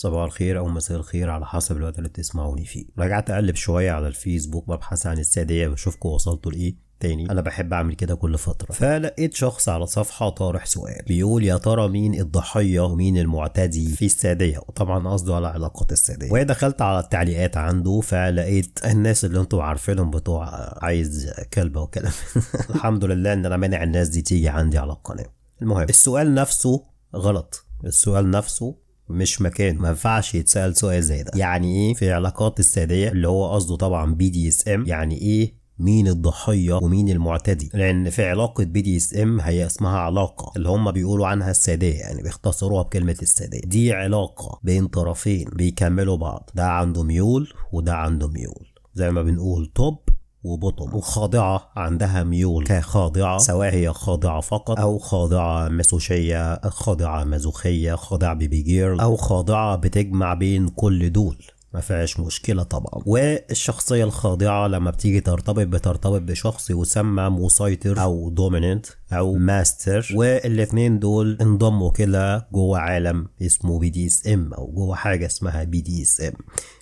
صباح الخير او مساء الخير على حسب الوقت اللي بتسمعوني فيه رجعت اقلب شويه على الفيسبوك ببحث عن الساديه بشوفكم وصلتوا لايه تاني انا بحب اعمل كده كل فتره فلقيت شخص على صفحه طارح سؤال بيقول يا ترى مين الضحيه ومين المعتدي في الساديه وطبعا قصده على علاقات الساديه ودخلت على التعليقات عنده فلقيت الناس اللي انتم عارفينهم بتوع عايز كلبه وكلام الحمد لله ان انا مانع الناس دي تيجي عندي على القناه المهم السؤال نفسه غلط السؤال نفسه مش مكانه ما ينفعش يتسال سؤال زي ده يعني ايه في علاقات الساديه اللي هو قصده طبعا بي دي اس ام يعني ايه مين الضحية ومين المعتدي لأن في علاقة بي دي اس ام هي اسمها علاقة اللي هم بيقولوا عنها السادية يعني بيختصروها بكلمة السادية دي علاقة بين طرفين بيكملوا بعض ده عنده ميول وده عنده ميول زي ما بنقول توب وبطن وخاضعة عندها ميول كخاضعة سواء هي خاضعة فقط أو خاضعة مسوشية خاضعة مازوخية خاضعة بيبي جيرل أو خاضعة بتجمع بين كل دول ما فيهاش مشكلة طبعا والشخصية الخاضعة لما بتيجي ترتبط بترتبط بشخص يسمى مسيطر أو دوميننت أو ماستر والاتنين دول انضموا كده جوه عالم اسمه بي دي اس ام أو جوه حاجة اسمها بي دي اس ام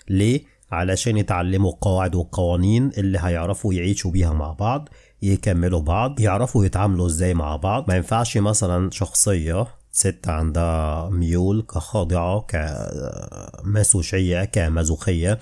ليه؟ علشان يتعلموا القواعد والقوانين اللي هيعرفوا يعيشوا بيها مع بعض يكملوا بعض يعرفوا يتعاملوا ازاي مع بعض ما ينفعش مثلا شخصية ست عندها ميول كخاضعة كمسوشية كمازوخية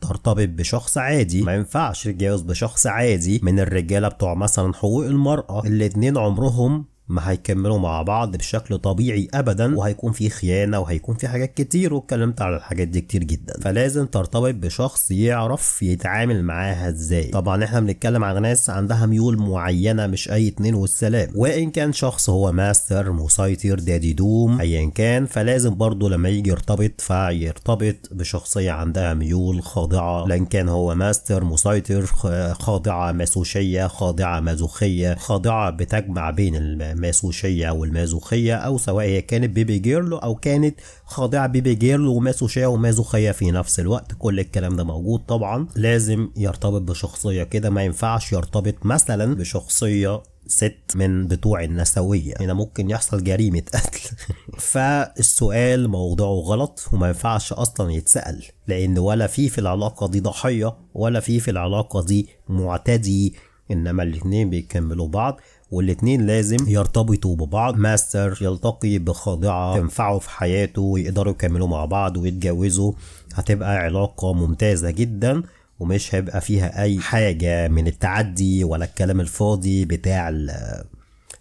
ترتبط بشخص عادي ما ينفعش تتجوز بشخص عادي من الرجاله بتوع مثلا حقوق المراه الاتنين عمرهم ما هيكملوا مع بعض بشكل طبيعي ابدا وهيكون في خيانه وهيكون في حاجات كتير واتكلمت على الحاجات دي كتير جدا فلازم ترتبط بشخص يعرف يتعامل معاها ازاي طبعا احنا بنتكلم على ناس عندها ميول معينه مش اي اتنين والسلام وان كان شخص هو ماستر مسيطر دادي دوم ايا كان فلازم برضه لما يجي يرتبط فيرتبط بشخصيه عندها ميول خاضعه لان كان هو ماستر مسيطر خاضعه ماسوشيه خاضعه مازوخيه خاضعه بتجمع بين ماسوشية أو المازوخية أو سواء هي كانت بيبي جيرل أو كانت خاضعة بيبي جيرل وماسوشية ومازوخية في نفس الوقت كل الكلام ده موجود طبعا لازم يرتبط بشخصية كده ما ينفعش يرتبط مثلا بشخصية ست من بتوع النسوية هنا ممكن يحصل جريمة قتل فالسؤال موضوعه غلط وما ينفعش أصلا يتسأل لأن ولا في في العلاقة دي ضحية ولا في في العلاقة دي معتدي انما الاثنين بيكملوا بعض والاتنين لازم يرتبطوا ببعض ماستر يلتقي بخاضعة تنفعه في حياته ويقدروا يكملوا مع بعض ويتجوزوا هتبقى علاقة ممتازة جدا ومش هيبقى فيها اي حاجة من التعدي ولا الكلام الفاضي بتاع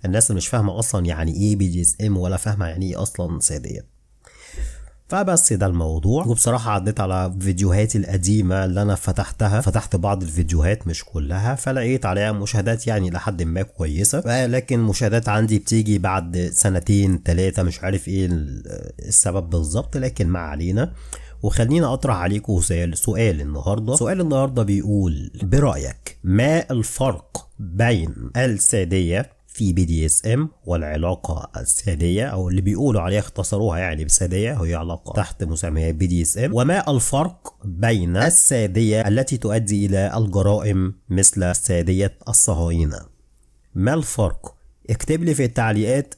الناس اللي مش فاهمة اصلا يعني ايه بي دي اس ام ولا فاهمة يعني ايه اصلا سادية فبس ده الموضوع وبصراحة عديت على فيديوهاتي القديمة اللي أنا فتحتها فتحت بعض الفيديوهات مش كلها فلقيت عليها مشاهدات يعني لحد ما كويسة لكن مشاهدات عندي بتيجي بعد سنتين ثلاثة مش عارف ايه السبب بالظبط لكن ما علينا وخلينا اطرح عليكم سؤال النهارده سؤال النهارده بيقول برأيك ما الفرق بين السادية في بي دي اس ام والعلاقه الساديه او اللي بيقولوا عليها اختصروها يعني بساديه هي علاقه تحت مسميات بي دي اس ام وما الفرق بين الساديه التي تؤدي الى الجرائم مثل ساديه الصهاينه ما الفرق اكتب لي في التعليقات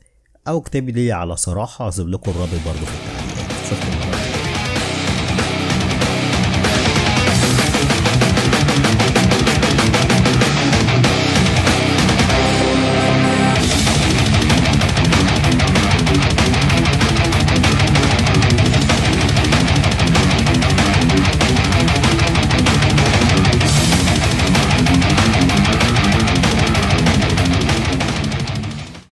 او اكتب لي على صراحه هسيب لكم الرابط برضه في التعليقات شكرا